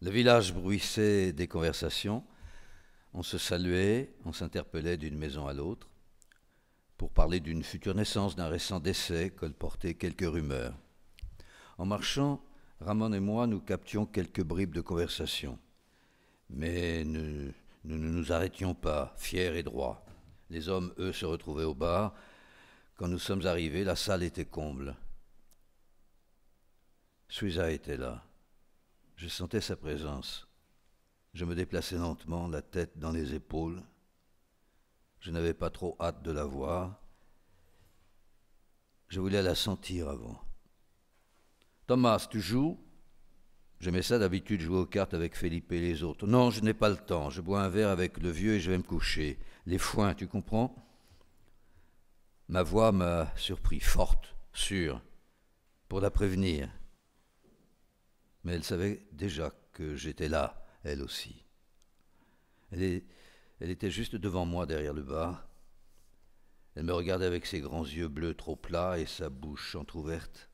Le village bruissait des conversations. On se saluait, on s'interpellait d'une maison à l'autre pour parler d'une future naissance, d'un récent décès, portait quelques rumeurs. En marchant, Ramon et moi, nous captions quelques bribes de conversation. Mais nous, nous ne nous arrêtions pas, fiers et droits. Les hommes, eux, se retrouvaient au bar. Quand nous sommes arrivés, la salle était comble. Suiza était là. Je sentais sa présence. Je me déplaçais lentement, la tête dans les épaules. Je n'avais pas trop hâte de la voir. Je voulais la sentir avant. Thomas, tu joues J'aimais ça d'habitude jouer aux cartes avec Felipe et les autres. Non, je n'ai pas le temps. Je bois un verre avec le vieux et je vais me coucher. Les foins, tu comprends Ma voix m'a surpris, forte, sûre, pour la prévenir mais elle savait déjà que j'étais là, elle aussi. Elle, était juste devant moi derrière le bar. Elle me regardait avec ses grands yeux bleus trop plats et sa bouche entr'ouverte.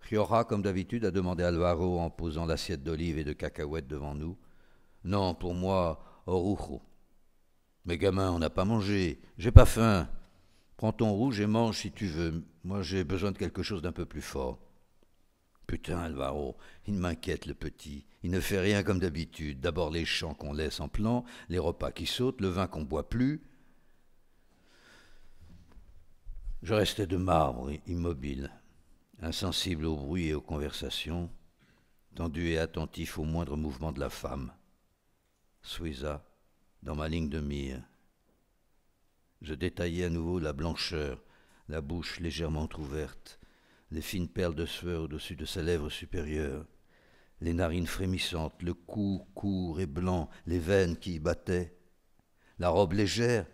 Fiora, comme d'habitude, a demandé à Alvaro en posant l'assiette d'olives et de cacahuètes devant nous. Non, pour moi, orujo. Mais gamins on n'a pas mangé, j'ai pas faim. Prends ton rouge et mange si tu veux. Moi, j'ai besoin de quelque chose d'un peu plus fort. Putain, Alvaro, il m'inquiète le petit. Il ne fait rien comme d'habitude. D'abord les champs qu'on laisse en plan, les repas qui sautent, le vin qu'on boit plus. Je restais de marbre, immobile, insensible au bruit et aux conversations, tendu et attentif au moindre mouvement de la femme. Suiza, dans ma ligne de mire. Je détaillais à nouveau la blancheur, la bouche légèrement ouverte, les fines perles de sueur au-dessus de ses lèvres supérieures, les narines frémissantes, le cou court et blanc, les veines qui y battaient, la robe légère,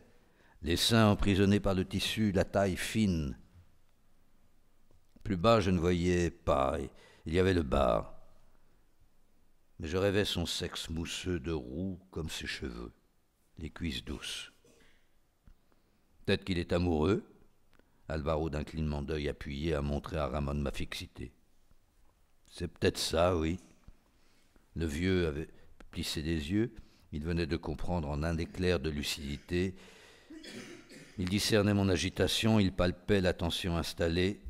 les seins emprisonnés par le tissu, la taille fine. Plus bas, je ne voyais pas, il y avait le bar. Mais je rêvais son sexe mousseux de roux comme ses cheveux, les cuisses douces. Peut-être qu'il est amoureux, Alvaro, d'un clignement d'œil appuyé, a montré à Ramon ma fixité. C'est peut-être ça, oui. Le vieux avait plissé des yeux. Il venait de comprendre en un éclair de lucidité. Il discernait mon agitation, il palpait la tension installée,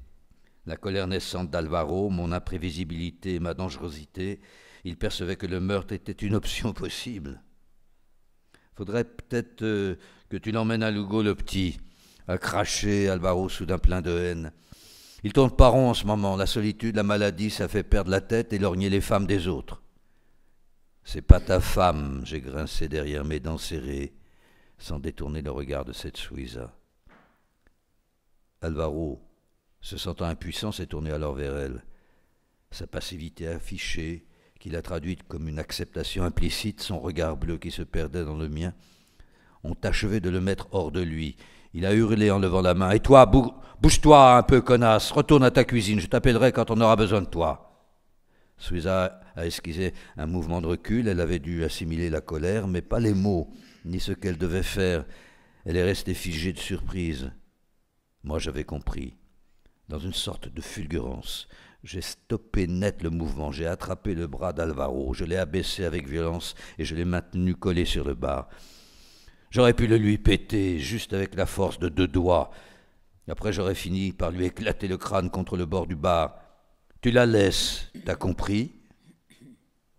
la colère naissante d'Alvaro, mon imprévisibilité et ma dangerosité. Il percevait que le meurtre était une option possible. Faudrait peut-être euh, que tu l'emmènes à Lugo le petit a craché Alvaro soudain plein de haine. Il tourne par rond en ce moment. La solitude, la maladie, ça fait perdre la tête et lorgner les femmes des autres. C'est pas ta femme, j'ai grincé derrière mes dents serrées, sans détourner le regard de cette Suiza. Alvaro, se sentant impuissant, s'est tourné alors vers elle. Sa passivité affichée, qu'il a traduite comme une acceptation implicite, son regard bleu qui se perdait dans le mien, ont achevé de le mettre hors de lui. Il a hurlé en levant la main. Et toi, bouge-toi un peu, connasse, retourne à ta cuisine, je t'appellerai quand on aura besoin de toi. Suiza a esquissé un mouvement de recul, elle avait dû assimiler la colère, mais pas les mots, ni ce qu'elle devait faire. Elle est restée figée de surprise. Moi j'avais compris. Dans une sorte de fulgurance, j'ai stoppé net le mouvement, j'ai attrapé le bras d'Alvaro, je l'ai abaissé avec violence et je l'ai maintenu collé sur le bar. J'aurais pu le lui péter juste avec la force de deux doigts. Après, j'aurais fini par lui éclater le crâne contre le bord du bar. Tu la laisses, t'as compris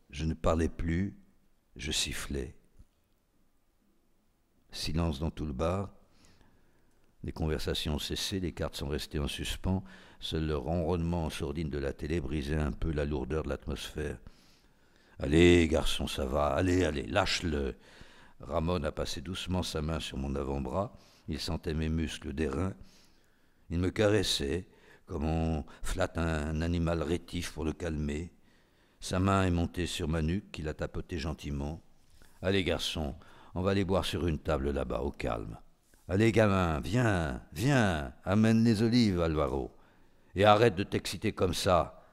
Je ne parlais plus, je sifflais. Silence dans tout le bar. Les conversations ont cessé, les cartes sont restées en suspens. Seul le ronronnement sourdine de la télé brisait un peu la lourdeur de l'atmosphère. Allez, garçon, ça va, allez, allez, lâche-le. Ramon a passé doucement sa main sur mon avant-bras, il sentait mes muscles d'airain, il me caressait, comme on flatte un animal rétif pour le calmer. Sa main est montée sur ma nuque, il a tapotée gentiment. Allez garçon, on va les boire sur une table là-bas, au calme. Allez gamin, viens, viens, amène les olives, Alvaro. Et arrête de t'exciter comme ça.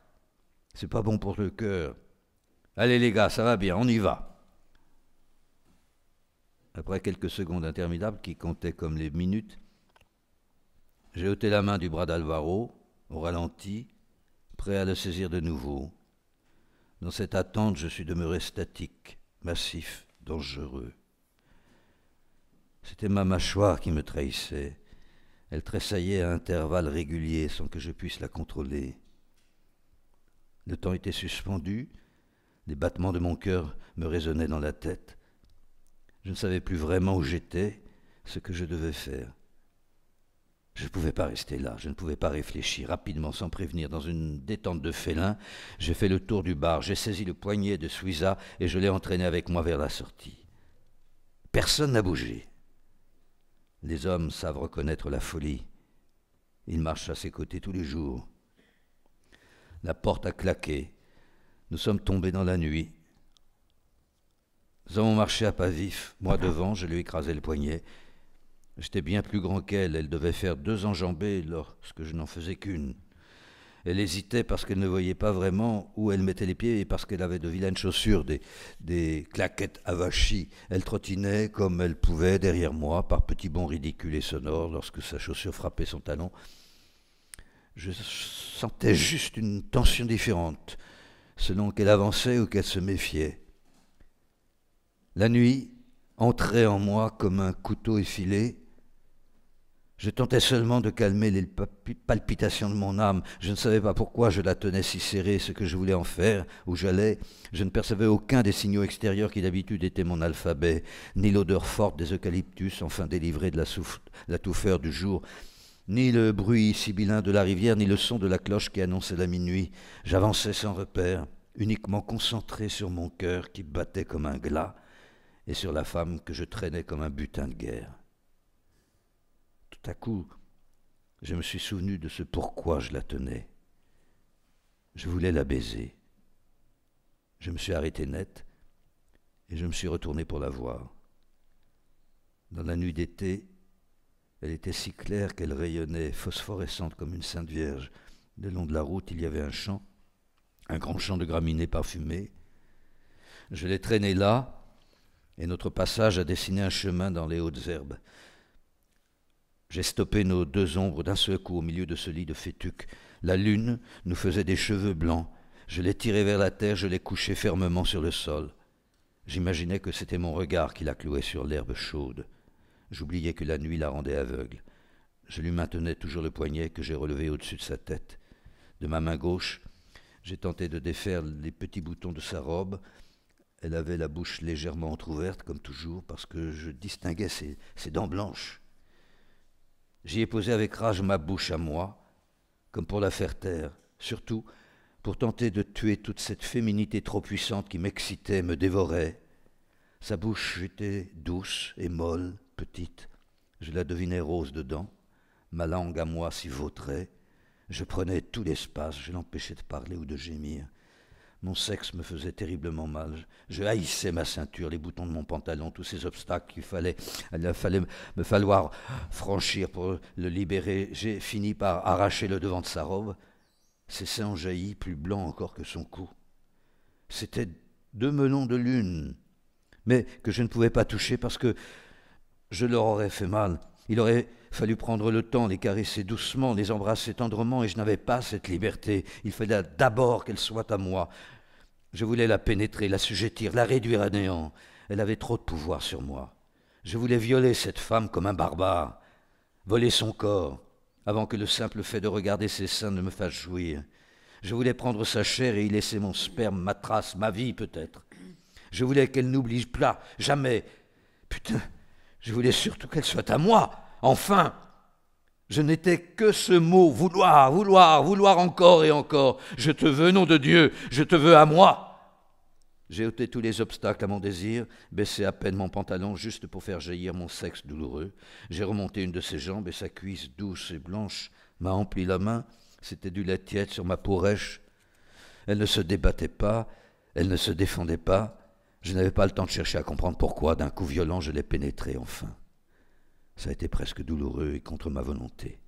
C'est pas bon pour le cœur. Allez les gars, ça va bien, on y va. Après quelques secondes interminables qui comptaient comme les minutes, j'ai ôté la main du bras d'Alvaro, au ralenti, prêt à le saisir de nouveau. Dans cette attente, je suis demeuré statique, massif, dangereux. C'était ma mâchoire qui me trahissait. Elle tressaillait à intervalles réguliers sans que je puisse la contrôler. Le temps était suspendu, les battements de mon cœur me résonnaient dans la tête. Je ne savais plus vraiment où j'étais, ce que je devais faire. Je ne pouvais pas rester là, je ne pouvais pas réfléchir rapidement sans prévenir. Dans une détente de félin, j'ai fait le tour du bar, j'ai saisi le poignet de Suiza et je l'ai entraîné avec moi vers la sortie. Personne n'a bougé. Les hommes savent reconnaître la folie. Ils marchent à ses côtés tous les jours. La porte a claqué. Nous sommes tombés dans la nuit. Nous avons marché à pas vifs, moi devant, je lui écrasais le poignet. J'étais bien plus grand qu'elle, elle devait faire deux enjambées lorsque je n'en faisais qu'une. Elle hésitait parce qu'elle ne voyait pas vraiment où elle mettait les pieds et parce qu'elle avait de vilaines chaussures, des, des claquettes avachies. Elle trottinait comme elle pouvait derrière moi, par petits bonds ridicules et sonores, lorsque sa chaussure frappait son talon. Je sentais juste une tension différente, selon qu'elle avançait ou qu'elle se méfiait. La nuit entrait en moi comme un couteau effilé. Je tentais seulement de calmer les palpitations de mon âme. Je ne savais pas pourquoi je la tenais si serrée, ce que je voulais en faire, où j'allais. Je ne percevais aucun des signaux extérieurs qui d'habitude étaient mon alphabet, ni l'odeur forte des eucalyptus, enfin délivrés de la, la touffeur du jour, ni le bruit sibyllin de la rivière, ni le son de la cloche qui annonçait la minuit. J'avançais sans repère, uniquement concentré sur mon cœur qui battait comme un glas et sur la femme que je traînais comme un butin de guerre. Tout à coup, je me suis souvenu de ce pourquoi je la tenais. Je voulais la baiser. Je me suis arrêté net et je me suis retourné pour la voir. Dans la nuit d'été, elle était si claire qu'elle rayonnait, phosphorescente comme une sainte vierge. Le long de la route, il y avait un champ, un grand champ de graminées parfumées. Je l'ai traînée là, et notre passage a dessiné un chemin dans les hautes herbes. J'ai stoppé nos deux ombres d'un seul coup au milieu de ce lit de fétuc. La lune nous faisait des cheveux blancs. Je l'ai tiré vers la terre, je l'ai couché fermement sur le sol. J'imaginais que c'était mon regard qui la clouait sur l'herbe chaude. J'oubliais que la nuit la rendait aveugle. Je lui maintenais toujours le poignet que j'ai relevé au-dessus de sa tête. De ma main gauche, j'ai tenté de défaire les petits boutons de sa robe elle avait la bouche légèrement entr'ouverte, comme toujours, parce que je distinguais ses, dents blanches. J'y ai posé avec rage ma bouche à moi, comme pour la faire taire, surtout pour tenter de tuer toute cette féminité trop puissante qui m'excitait, me dévorait. Sa bouche était douce et molle, petite. Je la devinais rose dedans. Ma langue à moi s'y vautrait. Je prenais tout l'espace, je l'empêchais de parler ou de gémir. Mon sexe me faisait terriblement mal. Je haïssais ma ceinture, les boutons de mon pantalon, tous ces obstacles qu'il fallait, me falloir franchir pour le libérer. J'ai fini par arracher le devant de sa robe. Ses seins jailli, plus blancs encore que son cou. C'était deux menons de lune, mais que je ne pouvais pas toucher parce que je leur aurais fait mal. Il aurait fallut prendre le temps, les caresser doucement, les embrasser tendrement, et je n'avais pas cette liberté. Il fallait d'abord qu'elle soit à moi. Je voulais la pénétrer, la sujettir, la réduire à néant. Elle avait trop de pouvoir sur moi. Je voulais violer cette femme comme un barbare, voler son corps, avant que le simple fait de regarder ses seins ne me fasse jouir. Je voulais prendre sa chair et y laisser mon sperme, ma trace, ma vie peut-être. Je voulais qu'elle n'oublie pas, jamais. Putain, je voulais surtout qu'elle soit à moi. Enfin, je n'étais que ce mot, vouloir, vouloir, vouloir encore et encore. Je te veux, nom de Dieu, je te veux à moi. J'ai ôté tous les obstacles à mon désir, baissé à peine mon pantalon juste pour faire jaillir mon sexe douloureux. J'ai remonté une de ses jambes et sa cuisse douce et blanche m'a empli la main. C'était du lait tiède sur ma peau rêche. Elle ne se débattait pas, elle ne se défendait pas. Je n'avais pas le temps de chercher à comprendre pourquoi. D'un coup violent, je l'ai pénétrée enfin. Ça a été presque douloureux et contre ma volonté.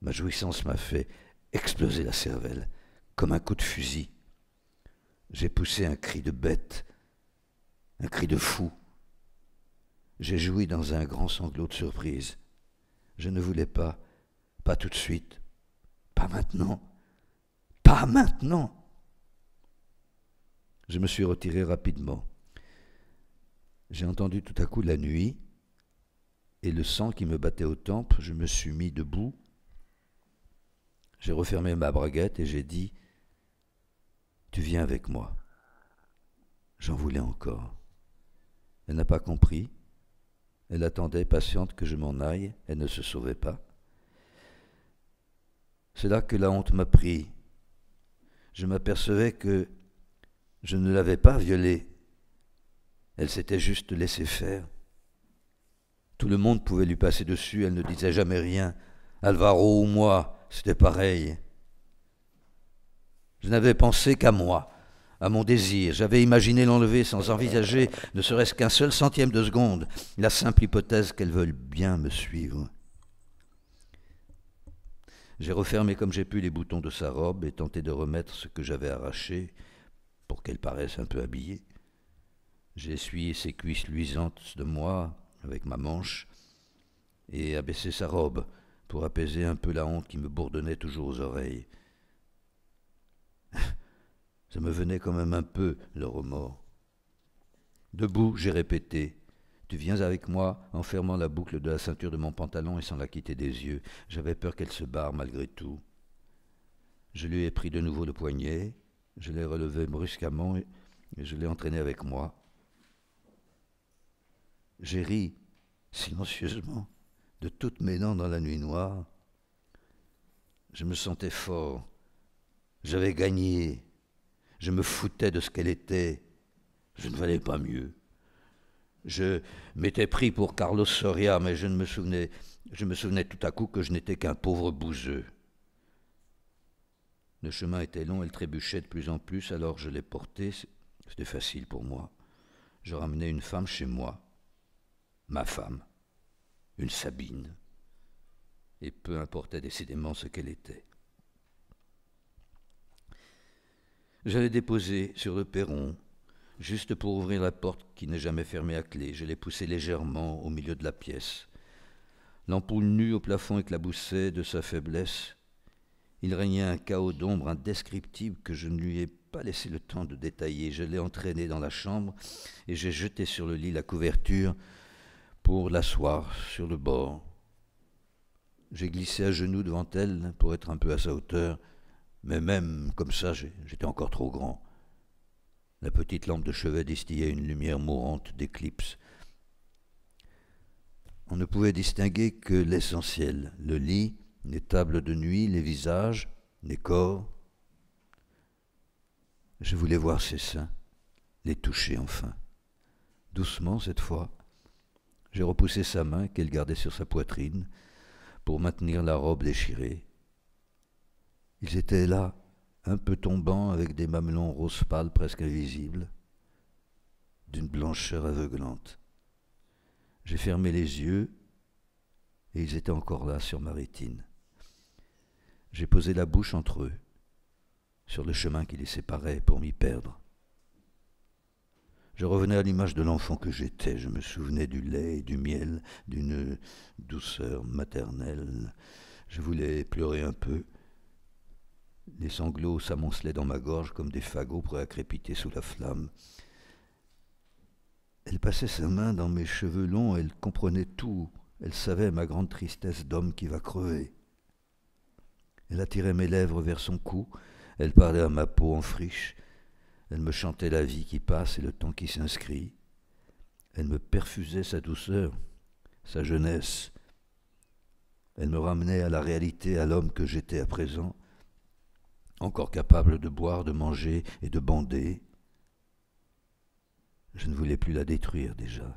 Ma jouissance m'a fait exploser la cervelle, comme un coup de fusil. J'ai poussé un cri de bête, un cri de fou. J'ai joui dans un grand sanglot de surprise. Je ne voulais pas, pas tout de suite, pas maintenant, pas maintenant. Je me suis retiré rapidement. J'ai entendu tout à coup la nuit et le sang qui me battait aux tempes, je me suis mis debout, j'ai refermé ma braguette et j'ai dit Tu viens avec moi. J'en voulais encore. Elle n'a pas compris. Elle attendait, patiente, que je m'en aille. Elle ne se sauvait pas. C'est là que la honte m'a pris. Je m'apercevais que je ne l'avais pas violée. Elle s'était juste laissée faire. Tout le monde pouvait lui passer dessus, elle ne disait jamais rien. Alvaro ou moi, c'était pareil. Je n'avais pensé qu'à moi, à mon désir. J'avais imaginé l'enlever sans envisager, ne serait-ce qu'un seul centième de seconde, la simple hypothèse qu'elle veuille bien me suivre. J'ai refermé comme j'ai pu les boutons de sa robe et tenté de remettre ce que j'avais arraché pour qu'elle paraisse un peu habillée. J'ai essuyé ses cuisses luisantes de moi, avec ma manche et abaissé sa robe pour apaiser un peu la honte qui me bourdonnait toujours aux oreilles. Ça me venait quand même un peu le remords. Debout, j'ai répété Tu viens avec moi en fermant la boucle de la ceinture de mon pantalon et sans la quitter des yeux. J'avais peur qu'elle se barre malgré tout. Je lui ai pris de nouveau le poignet, je l'ai relevé brusquement et je l'ai entraîné avec moi. J'ai ri silencieusement de toutes mes dents dans la nuit noire. Je me sentais fort. J'avais gagné. Je me foutais de ce qu'elle était. Je ne valais pas mieux. Je m'étais pris pour Carlos Soria, mais je ne me souvenais, je me souvenais tout à coup que je n'étais qu'un pauvre bouseux. Le chemin était long, elle trébuchait de plus en plus, alors je l'ai portée. C'était facile pour moi. Je ramenais une femme chez moi ma femme, une Sabine, et peu importait décidément ce qu'elle était. J'avais déposé sur le perron, juste pour ouvrir la porte qui n'est jamais fermée à clé. Je l'ai poussée légèrement au milieu de la pièce. L'ampoule nue au plafond éclaboussait de sa faiblesse. Il régnait un chaos d'ombre indescriptible que je ne lui ai pas laissé le temps de détailler. Je l'ai entraînée dans la chambre et j'ai jeté sur le lit la couverture pour l'asseoir sur le bord. J'ai glissé à genoux devant elle pour être un peu à sa hauteur, mais même comme ça, j'étais encore trop grand. La petite lampe de chevet distillait une lumière mourante d'éclipse. On ne pouvait distinguer que l'essentiel, le lit, les tables de nuit, les visages, les corps. Je voulais voir ses seins, les toucher enfin. Doucement cette fois, j'ai repoussé sa main qu'elle gardait sur sa poitrine pour maintenir la robe déchirée. Ils étaient là, un peu tombants, avec des mamelons rose pâle presque invisibles, d'une blancheur aveuglante. J'ai fermé les yeux et ils étaient encore là sur ma rétine. J'ai posé la bouche entre eux, sur le chemin qui les séparait pour m'y perdre. Je revenais à l'image de l'enfant que j'étais. Je me souvenais du lait et du miel, d'une douceur maternelle. Je voulais pleurer un peu. Les sanglots s'amoncelaient dans ma gorge comme des fagots prêts à crépiter sous la flamme. Elle passait sa main dans mes cheveux longs, elle comprenait tout, elle savait ma grande tristesse d'homme qui va crever. Elle attirait mes lèvres vers son cou, elle parlait à ma peau en friche, elle me chantait la vie qui passe et le temps qui s'inscrit. Elle me perfusait sa douceur, sa jeunesse. Elle me ramenait à la réalité, à l'homme que j'étais à présent, encore capable de boire, de manger et de bander. Je ne voulais plus la détruire déjà.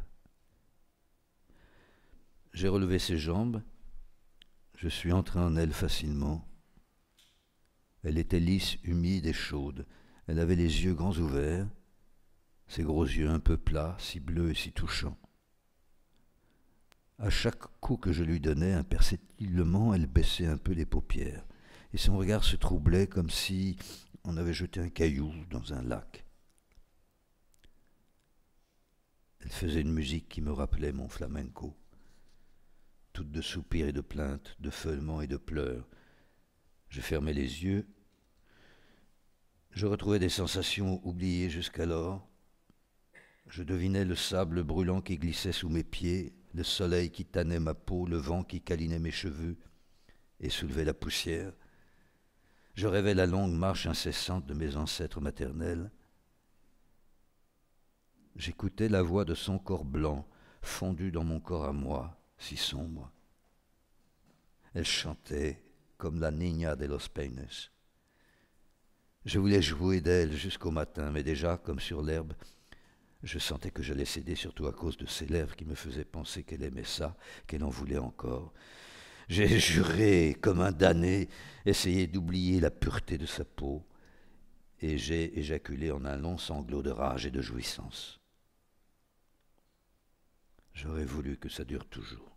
J'ai relevé ses jambes. Je suis entré en elle facilement. Elle était lisse, humide et chaude. Elle avait les yeux grands ouverts, ses gros yeux un peu plats, si bleus et si touchants. À chaque coup que je lui donnais, imperceptiblement, elle baissait un peu les paupières, et son regard se troublait comme si on avait jeté un caillou dans un lac. Elle faisait une musique qui me rappelait mon flamenco, toute de soupirs et de plaintes, de feuillements et de pleurs. Je fermais les yeux je retrouvais des sensations oubliées jusqu'alors. Je devinais le sable brûlant qui glissait sous mes pieds, le soleil qui tannait ma peau, le vent qui câlinait mes cheveux et soulevait la poussière. Je rêvais la longue marche incessante de mes ancêtres maternels. J'écoutais la voix de son corps blanc, fondu dans mon corps à moi, si sombre. Elle chantait comme la Niña de los Peines. Je voulais jouer d'elle jusqu'au matin, mais déjà, comme sur l'herbe, je sentais que j'allais céder, surtout à cause de ses lèvres qui me faisaient penser qu'elle aimait ça, qu'elle en voulait encore. J'ai juré, comme un damné, essayé d'oublier la pureté de sa peau, et j'ai éjaculé en un long sanglot de rage et de jouissance. J'aurais voulu que ça dure toujours.